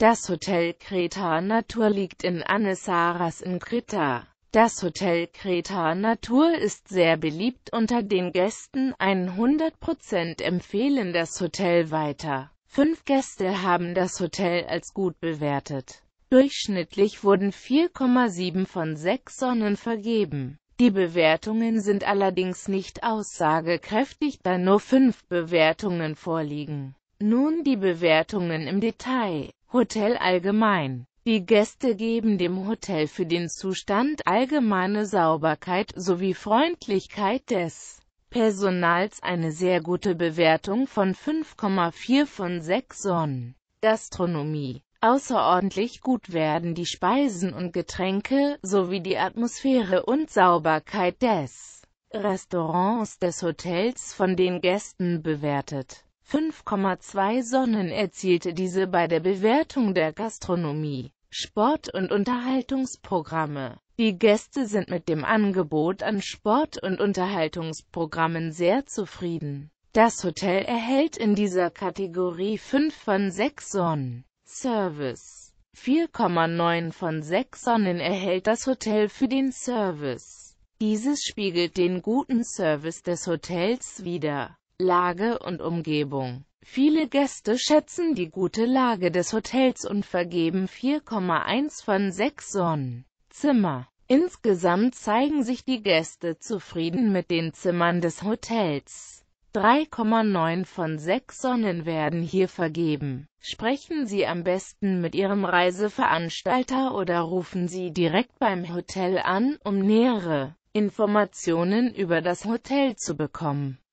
Das Hotel Kreta Natur liegt in Anessaras in Kreta. Das Hotel Kreta Natur ist sehr beliebt unter den Gästen, 100% empfehlen das Hotel weiter. Fünf Gäste haben das Hotel als gut bewertet. Durchschnittlich wurden 4,7 von 6 Sonnen vergeben. Die Bewertungen sind allerdings nicht aussagekräftig, da nur fünf Bewertungen vorliegen. Nun die Bewertungen im Detail. Hotel allgemein. Die Gäste geben dem Hotel für den Zustand allgemeine Sauberkeit sowie Freundlichkeit des Personals eine sehr gute Bewertung von 5,4 von 6 Sonnen. Gastronomie. Außerordentlich gut werden die Speisen und Getränke sowie die Atmosphäre und Sauberkeit des Restaurants des Hotels von den Gästen bewertet. 5,2 Sonnen erzielte diese bei der Bewertung der Gastronomie, Sport- und Unterhaltungsprogramme. Die Gäste sind mit dem Angebot an Sport- und Unterhaltungsprogrammen sehr zufrieden. Das Hotel erhält in dieser Kategorie 5 von 6 Sonnen. Service 4,9 von 6 Sonnen erhält das Hotel für den Service. Dieses spiegelt den guten Service des Hotels wider. Lage und Umgebung. Viele Gäste schätzen die gute Lage des Hotels und vergeben 4,1 von 6 Sonnenzimmer. Insgesamt zeigen sich die Gäste zufrieden mit den Zimmern des Hotels. 3,9 von 6 Sonnen werden hier vergeben. Sprechen Sie am besten mit Ihrem Reiseveranstalter oder rufen Sie direkt beim Hotel an, um nähere Informationen über das Hotel zu bekommen.